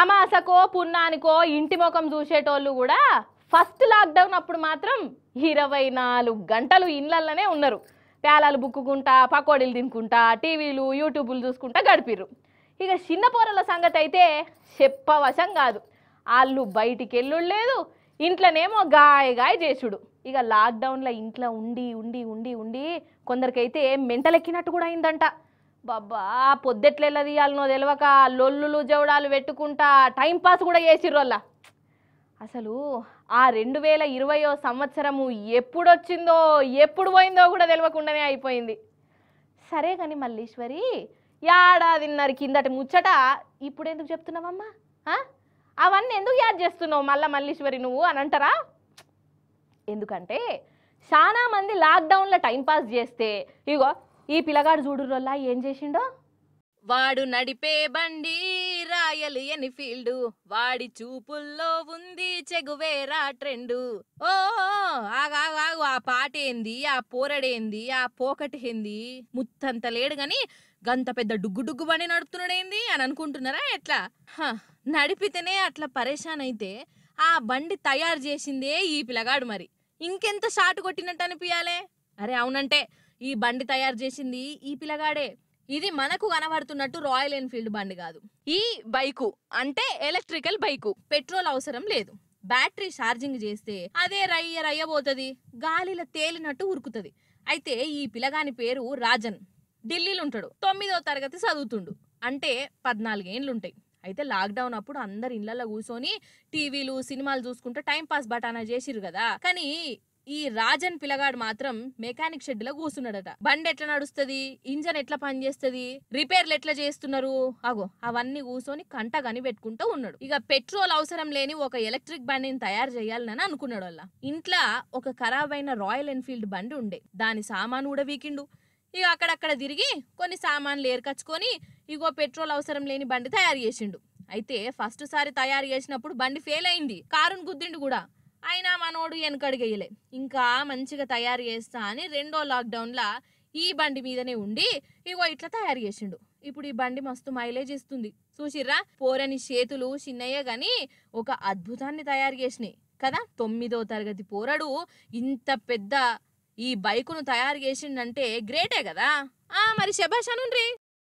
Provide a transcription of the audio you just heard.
అమాసకో పున్నానికో ఇంటి ముఖం చూసేటోళ్ళు కూడా ఫస్ట్ లాక్డౌన్ అప్పుడు మాత్రం ఇరవై నాలుగు గంటలు ఇళ్ళల్లోనే ఉన్నారు పేలాలు బుక్కుకుంటా పకోడీలు తినుకుంటా టీవీలు యూట్యూబ్లు చూసుకుంటా గడిపిర్రు ఇక చిన్న పోరల సంగతి అయితే చెప్పవశం కాదు వాళ్ళు బయటికి వెళ్ళుళ్ళలేదు లేదు ఇంట్లోనేమో గాయగాయ చేసుడు ఇక లాక్డౌన్లో ఇంట్లో ఉండి ఉండి ఉండి ఉండి కొందరికైతే మెంటలెక్కినట్టు కూడా అయిందంట బాబా పొద్దెట్లెలా తీయాలనో తెలియక లొల్లులు జవుడాలు పెట్టుకుంటా టైంపాస్ కూడా చేసిర్రోల్లా అసలు ఆ రెండు వేల ఇరవయో సంవత్సరము ఎప్పుడొచ్చిందో ఎప్పుడు పోయిందో కూడా తెలియకుండానే అయిపోయింది సరే కాని మల్లీశ్వరి ఏడాదిన్నర కిందటి ముచ్చట ఇప్పుడు ఎందుకు చెప్తున్నావమ్మా అవన్నీ ఎందుకు యాడ్ చేస్తున్నావు మళ్ళా మల్లీశ్వరి నువ్వు అని అంటారా ఎందుకంటే చాలా మంది లాక్డౌన్లో టైంపాస్ చేస్తే ఇగో ఈ పిల్లగాడు చూడుర్రల్లా ఏం చేసిండో వాడు నడిపే బండి రాయలు ఎన్ఫీల్డ్ వాడి చూపుల్లో ఉంది చెగువేరా ట్రెండ్ ఓ ఆగాగు ఆ పాట ఏంది ఆ పోరడేంది ఆ ఏంది ముత్తంత లేడు గాని గంత పెద్ద డుగ్గు డుగ్గు బండి నడుపుతున్నాడేంది అని అనుకుంటున్నారా ఎట్లా నడిపితేనే అట్లా పరేషాన్ అయితే ఆ బండి తయారు చేసిందే ఈ పిల్లగాడు మరి ఇంకెంత షాట్ కొట్టినట్టు అనిపించాలే అరే అవునంటే ఈ బండి తయారు చేసింది ఈ పిల్లగాడే ఇది మనకు కనబడుతున్నట్టు రాయల్ ఎన్ఫీల్డ్ బండి కాదు ఈ బైకు అంటే ఎలక్ట్రికల్ బైకు పెట్రోల్ అవసరం లేదు బ్యాటరీ ఛార్జింగ్ చేస్తే అదే రయ్య రయ్యబోతుంది గాలిలో తేలినట్టు ఉరుకుతుంది అయితే ఈ పిలగాని పేరు రాజన్ ఢిల్లీలో ఉంటాడు తొమ్మిదో తరగతి చదువుతుండు అంటే పద్నాలుగేళ్ళు ఉంటాయి అయితే లాక్డౌన్ అప్పుడు అందరు ఇళ్లలో కూర్చొని టీవీలు సినిమాలు చూసుకుంటే టైం పాస్ బటానా చేసిరు కదా కానీ ఈ రాజన్ పిల్లగాడు మాత్రం మెకానిక్ షెడ్ లో కూర్చున్నాడట బండి ఎట్లా నడుస్తుంది ఇంజన్ ఎట్లా పనిచేస్తుంది రిపేర్లు ఎట్లా చేస్తున్నారు అగో అవన్నీ కూర్చొని కంట కనిపెట్టుకుంటూ ఉన్నాడు ఇక పెట్రోల్ అవసరం లేని ఒక ఎలక్ట్రిక్ బండిని తయారు చేయాలని అనుకున్నాడు వల్ల ఇంట్లో ఒక ఖరాబ్ అయిన రాయల్ ఎన్ఫీల్డ్ బండి ఉండే దాని సామాను కూడా వీకిండు ఇక అక్కడక్కడ తిరిగి కొన్ని సామాన్లు ఏర్కచ్చుకొని ఇగో పెట్రోల్ అవసరం లేని బండి తయారు చేసిండు అయితే ఫస్ట్ సారి తయారు చేసినప్పుడు బండి ఫెయిల్ అయింది కారును గుద్దిండు కూడా అయినా మనోడు వెనకడిగేయలే ఇంకా మంచిగా తయారు చేస్తా అని రెండో లాక్డౌన్లా ఈ బండి మీదనే ఉండి ఇగో ఇట్లా తయారు చేసిండు ఇప్పుడు ఈ బండి మస్తు మైలేజ్ ఇస్తుంది చూసిర్రా పోరని చేతులు చిన్నయ్య గాని ఒక అద్భుతాన్ని తయారు చేసినాయి కదా తొమ్మిదో తరగతి పోరడు ఇంత పెద్ద ఈ బైకును తయారు చేసిండంటే గ్రేటే కదా మరి శభాష్ అనుండ్రీ